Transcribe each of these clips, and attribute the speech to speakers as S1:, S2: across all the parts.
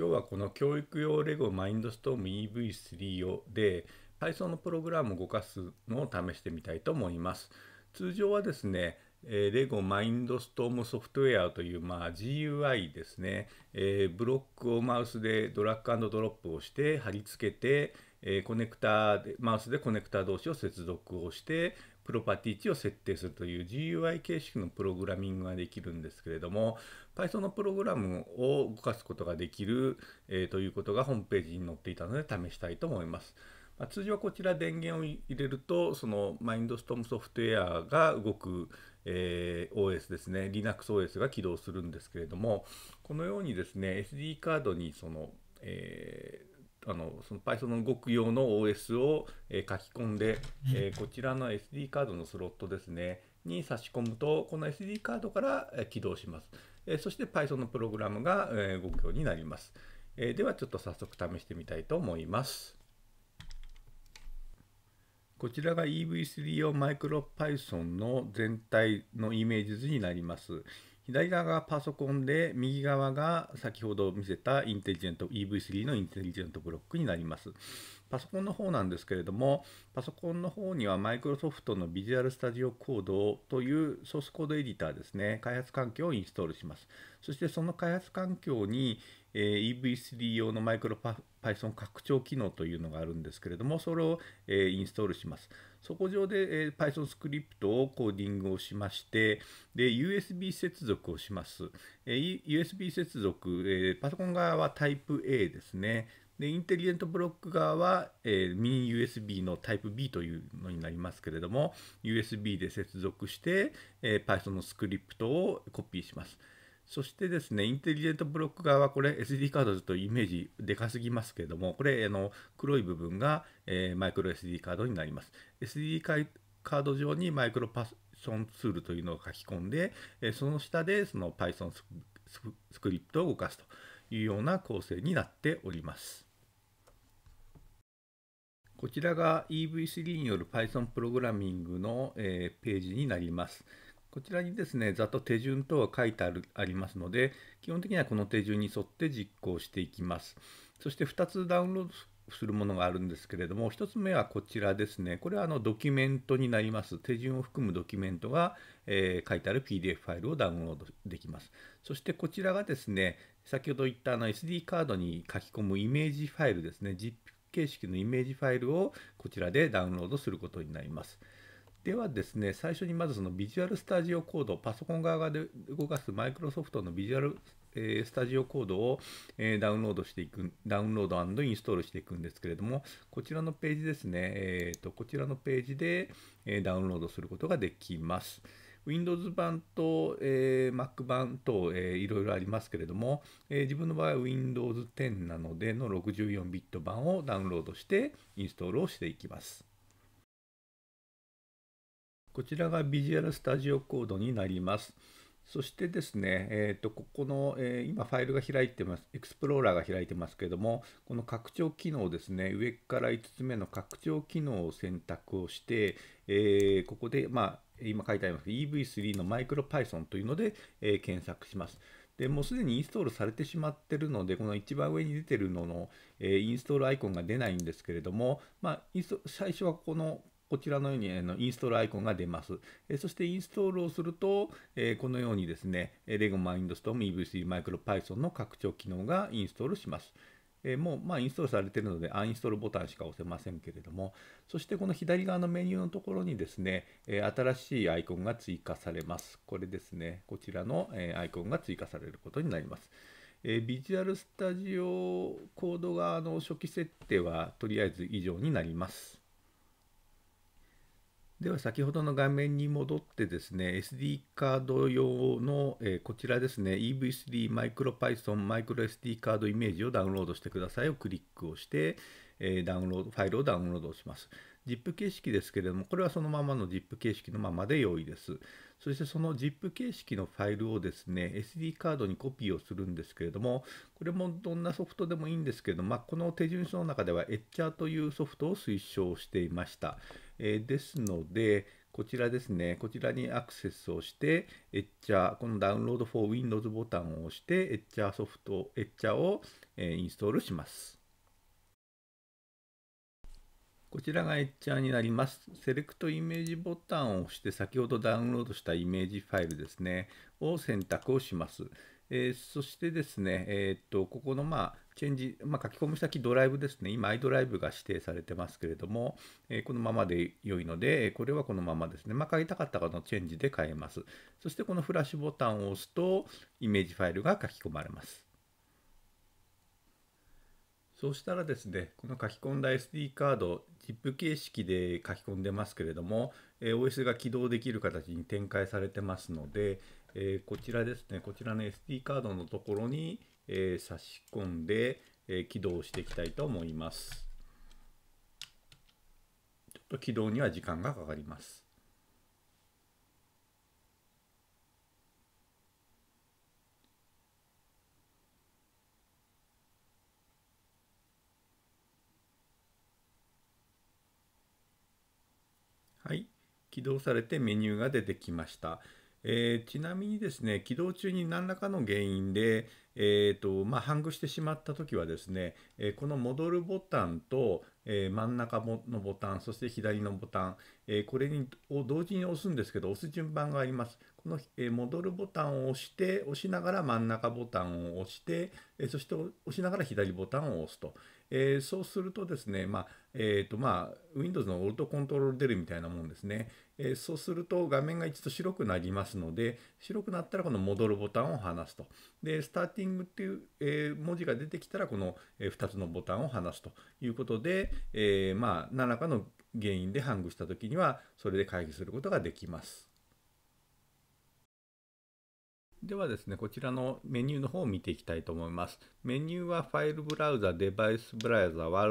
S1: 今日はこの教育用レゴマインドストーム EV3 をで Python のプログラムを動かすのを試してみたいと思います。通常はですね、えレゴマインドストームソフトウェアという、まあ、GUI ですね、えー、ブロックをマウスでドラッグドロップをして貼り付けて、えー、コネクタでマウスでコネクタ同士を接続をして、プロパティ値を設定するという GUI 形式のプログラミングができるんですけれども Python のプログラムを動かすことができる、えー、ということがホームページに載っていたので試したいと思います。まあ、通常はこちら電源を入れるとそのマインドストームソフトウェアが動く、えー、OS ですね LinuxOS が起動するんですけれどもこのようにですね SD カードにその、えーあのその Python の動く用の OS を、え書き込んで、えこちらの SD カードのスロットですねに差し込むとこの SD カードから、え起動します、えそして Python のプログラムが、え動くようになります、えではちょっと早速試してみたいと思いますこちらが EV3 用 MicroPython の全体のイメージ図になります。左側がパソコンで、右側が先ほど見せたインテリジェント、EV3 のインテリジェントブロックになります。パソコンの方なんですけれども、パソコンの方には Microsoft の Visual Studio Code というソースコードエディターですね、開発環境をインストールします。そしてその開発環境に、え EV3 用のマイクロ p y t h o n 拡張機能というのがあるんですけれども、それを、えインストールします。そこ上で、えー、Python スクリプトをコーディングをしまして、で、USB 接続をします。えー、USB 接続、えー、パソコン側はタイプ A ですね。で、インテリジェントブロック側は、えー、ミニ USB のタイプ B というのになりますけれども、USB で接続して、えー、Python のスクリプトをコピーします。そしてですね、インテリジェントブロック側は、これ SD カードちょっとイメージでかすぎますけれども、これ、あの黒い部分が、えー、マイクロ SD カードになります。SD カード上にマイクロパッションツールというのを書き込んで、えー、その下でその Python スクリプトを動かすというような構成になっております。こちらが EV3 による Python プログラミングの、えー、ページになります。こちらにですね、ざっと手順等は書いてあるありますので、基本的にはこの手順に沿って実行していきます。そして2つダウンロードするものがあるんですけれども、1つ目はこちらですね。これはあのドキュメントになります。手順を含むドキュメントが、えー、書いてある PDF ファイルをダウンロードできます。そしてこちらがですね、先ほど言ったあの SD カードに書き込むイメージファイルですね。ZIP 形式のイメージファイルをこちらでダウンロードすることになります。ではですね、最初にまずそのビジュアルスタジオコード、パソコン側で動かすマイクロソフトのビジュアルえスタジオコードを、えダウンロードしていく、ダウンロードインストールしていくんですけれども、こちらのページですね、えーと、こちらのページで、えダウンロードすることができます。Windows 版と、えー、Mac 版と、えいろいろありますけれども、えー、自分の場合は Windows 10なのでの 64bit 版をダウンロードしてインストールをしていきます。こちらがビジュアル Studio になります。そしてですね、えー、とここの、えー、今ファイルが開いてます、エクスプローラーが開いてますけども、この拡張機能ですね、上から5つ目の拡張機能を選択をして、えー、ここで、まあ、今書いてあります EV3 のマイクロ p y t h o n というので、えー、検索します。でもうすでにインストールされてしまってるので、この一番上に出てるのの、えー、インストールアイコンが出ないんですけれども、まあ、最初はこのこちらのようにあのインストールアイコンが出ます。えそしてインストールをすると、えこのようにですね、LEGO Mindstorm EVC MicroPython の拡張機能がインストールします。えもう、まインストールされているので、アンインストールボタンしか押せませんけれども、そしてこの左側のメニューのところにですね、え新しいアイコンが追加されます。これですね、こちらの、えアイコンが追加されることになります。えビジュアルスタジオコード側の初期設定はとりあえず以上になります。では先ほどの画面に戻ってですね、SD カード用の、えこちらですね、EV3 マイクロ p y t h o n マイクロ s d カードイメージをダウンロードしてくださいをクリックをして、えダウンロード、ファイルをダウンロードします。ZIP 形式ですけれども、これはそのままの ZIP 形式のままで良いです。そしてその ZIP 形式のファイルをですね、SD カードにコピーをするんですけれども、これもどんなソフトでもいいんですけど、まあ、この手順書の中では Etcher というソフトを推奨していました。えー、ですので、こちらですね、こちらにアクセスをして、Etcher、このダウンロード for Windows ボタンを押して、Etcher ソフト、Etcher を、えインストールします。こちらがエッチャーになります。セレクトイメージボタンを押して先ほどダウンロードしたイメージファイルですね、を選択をします。えー、そしてですね、えー、っと、ここの、まあ、チェンジ、まあ、書き込む先ドライブですね、今 iDrive が指定されてますけれども、えー、このままで良いので、これはこのままですね、まあ、変えたかった方のチェンジで変えます。そしてこのフラッシュボタンを押すと、イメージファイルが書き込まれます。そうしたらですね、この書き込んだ SD カード、ZIP 形式で書き込んでますけれども、え OS が起動できる形に展開されてますので、えこちらですね、こちらの SD カードのところに、え差し込んで、え起動していきたいと思います。ちょっと起動には時間がかかります。起動されてメニューが出てきました。えー、ちなみにですね、起動中に何らかの原因で、えーとまあ、ハングしてしまったときはですね、えー、この戻るボタンと、えー、真ん中のボタン、そして左のボタン、えこれにを同時に押すんですけど、押す順番があります。この、え戻るボタンを押して、押しながら真ん中ボタンを押して、えそして押しながら左ボタンを押すと。えー、そうするとですね、まあえーとまあ、Windows のオルトコントロール出るみたいなもんですね、えー、そうすると画面が一度白くなりますので白くなったらこの戻るボタンを離すとでスターティングっていう、えー、文字が出てきたらこの2つのボタンを離すということで、えー、まあ、何らかの原因でハングした時にはそれで回避することができます。ではですね、こちらのメニューの方を見ていきたいと思います。メニューはファイルブラウザ、デバイスブラウザ、ワ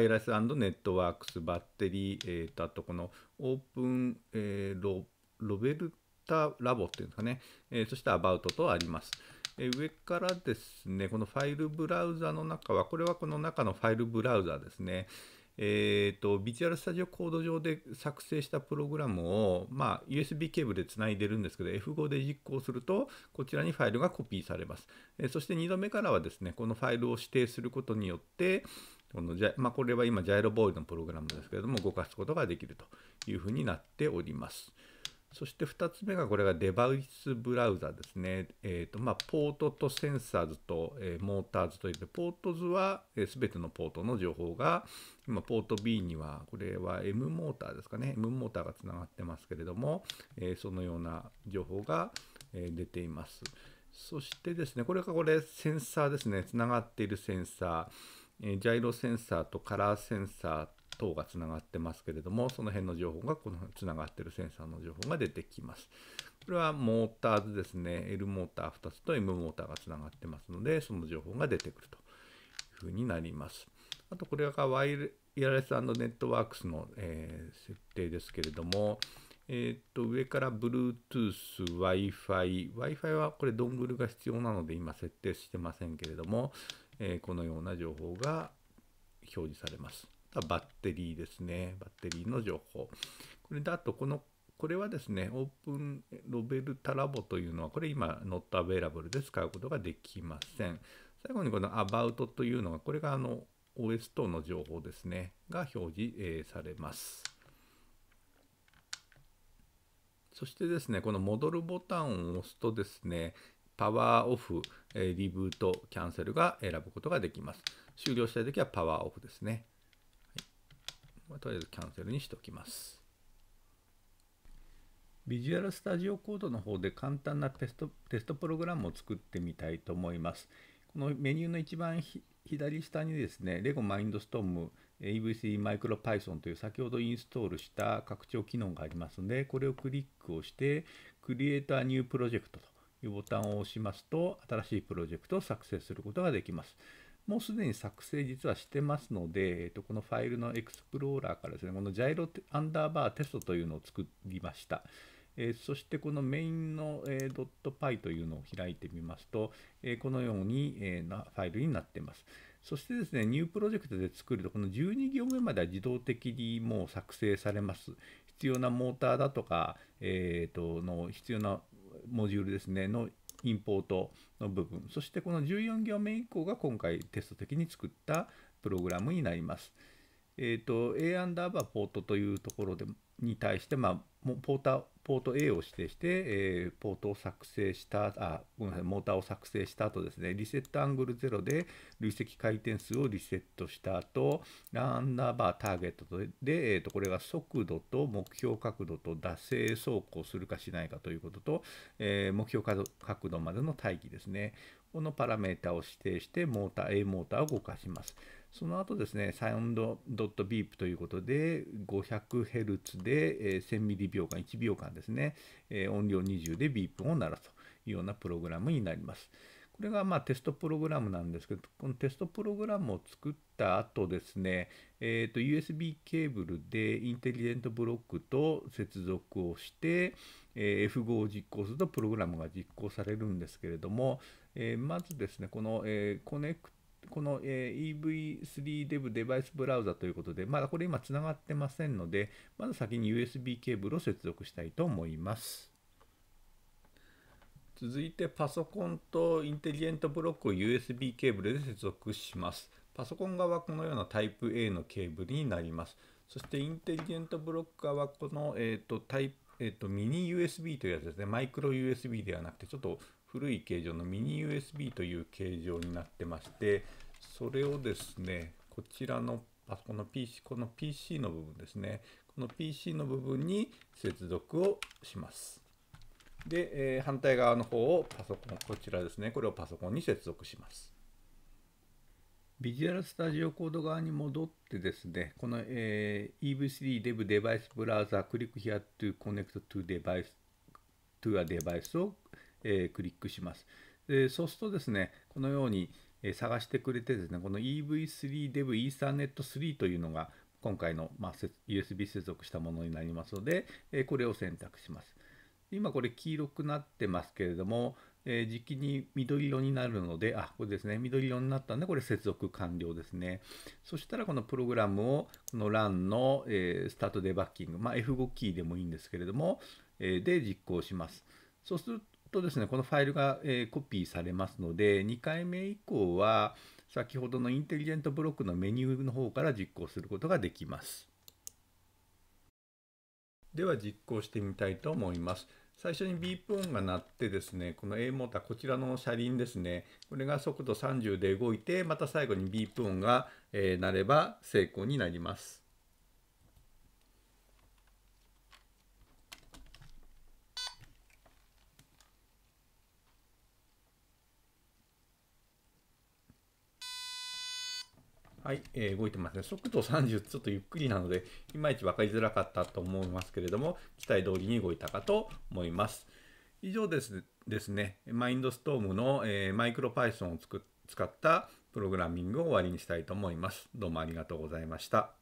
S1: イヤレスネットワークス、バッテリー、えー、とあとこのオープン、えー、ロロベルタラボっていうんですかね、えー、そしてアバウトとあります。え上からですね、このファイルブラウザの中は、これはこの中のファイルブラウザですね。えーと、ビジュアルスタジオコード上で作成したプログラムを、まあ、USB ケーブルでつないでるんですけど F5 で実行するとこちらにファイルがコピーされます、えー、そして2度目からはですねこのファイルを指定することによってこのジャ、まあ、これは今ジャイロボールのプログラムですけれども動かすことができるというふうになっております。そして2つ目がこれがデバイスブラウザですね。えーとまあ、ポートとセンサーズと、えー、モーターズといって、ポート図はすべ、えー、てのポートの情報が、今ポート B には、これは M モーターですかね、M モーターがつながってますけれども、えー、そのような情報が、えー、出ています。そしてですね、これがこれセンサーですね、つながっているセンサー、えジャイロセンサーとカラーセンサー等がつながってますけれどもその辺の情報がこのつながってるセンサーの情報が出てきますこれはモーターズですね L モーター2つと M モーターがつながってますのでその情報が出てくるというふうになりますあとこれがワイヤレスネットワークスの、えー、設定ですけれどもえー、っと、上から Bluetooth、Wi-Fi。Wi-Fi はこれドングルが必要なので今設定してませんけれども、えー、このような情報が表示されます。バッテリーですね。バッテリーの情報。これだと、この、これはですね、オープンロベルタラボというのは、これ今、ノットアベラブルで使うことができません。最後にこの About というのが、これがあの OS 等の情報ですね、が表示、えー、されます。そしてですね、この戻るボタンを押すとですね、パワーオフ、えリブート、キャンセルが選ぶことができます。終了したいときはパワーオフですね。まあ、とりあえずキャンセルにしておきます。ビジュアルスタジオコードの方で簡単なテストテストプログラムを作ってみたいと思います。このメニューの一番左下にですね、LEGO m マインドストーム AVC マイクロ Python という先ほどインストールした拡張機能がありますので、これをクリックをして、Create a New Project というボタンを押しますと、新しいプロジェクトを作成することができます。もうすでに作成実はしてますので、えっと、このファイルのエクスプローラーからですね、このジャイロアンダーバーテストというのを作りました。えそしてこのメインの、えー、.py というのを開いてみますと、えこのように、えなファイルになっています。そしてですね、ニュープロジェクトで作ると、この12行目までは自動的にもう作成されます。必要なモーターだとか、えー、との必要なモジュールですね、のインポートの部分、そしてこの14行目以降が今回テスト的に作ったプログラムになります。えっ、ー、と、a アンダーバーポートというところでに対して、まあ、ポーターポート A を指定して、えー、ポートを作成したあごめんなさいモーターを作成した後ですねリセットアングル0で累積回転数をリセットした後ランダーバーターゲットで、えーと、これが速度と目標角度と惰性走行するかしないかということと、えー、目標角度までの待機ですねこのパラメータを指定してモーター A モーターを動かします。その後ですね、サウンドドットビープということで、500Hz で、え1000ミリ秒間、1秒間ですね、え音量20でビープを鳴らすというようなプログラムになります。これがまあテストプログラムなんですけど、このテストプログラムを作った後ですね、えーと、USB ケーブルでインテリジェントブロックと接続をして、えー、F5 を実行するとプログラムが実行されるんですけれども、えー、まずですね、この、えー、コネクこの EV3 デブデバイスブラウザということで、まだこれ今つながってませんので、まず先に USB ケーブルを接続したいと思います。続いてパソコンとインテリジェントブロックを USB ケーブルで接続します。パソコン側はこのようなタイプ A のケーブルになります。そしてインテリジェントブロック側はこの、えーと、タイプえっ、ー、と、ミニ USB というやつですね。マイクロ USB ではなくて、ちょっと古い形状のミニ USB という形状になってましてそれをですねこちらのパソコンの PC この PC の部分ですねこの PC の部分に接続をしますで、えー、反対側の方をパソコンこちらですねこれをパソコンに接続しますビジュアルスタジオコード側に戻ってですね、この、えー、EV3 Dev デバイスブラウザー、クリック h アトゥ to connect to device to a d e v i e をえー、クリックします。でそうするとですね、このように、え探してくれてですね、この EV3Dev イーサ r ネット3というのが今回の、まあ、USB 接続したものになりますので、えこれを選択します。今これ黄色くなってますけれども、えー、時期に緑色になるので、あ、これですね、緑色になったんで、これ接続完了ですね。そしたらこのプログラムを、この LAN の、えー、スタートデバッキング、まあ、F5 キーでもいいんですけれども、えー、で実行します。そうするとですね、このファイルが、えー、コピーされますので、2回目以降は、先ほどのインテリジェントブロックのメニューの方から実行することができます。では実行してみたいと思います。最初にビープ音が鳴ってですね、この A モーター、こちらの車輪ですね、これが速度30で動いて、また最後にビープ音が、えー、鳴れば成功になります。はい、えー、動いてますね。速度30、ちょっとゆっくりなので、いまいち分かりづらかったと思いますけれども、期待通りに動いたかと思います。以上ですですね、マインドストームの、えー、マイクロ Python をつく使ったプログラミングを終わりにしたいと思います。どうもありがとうございました。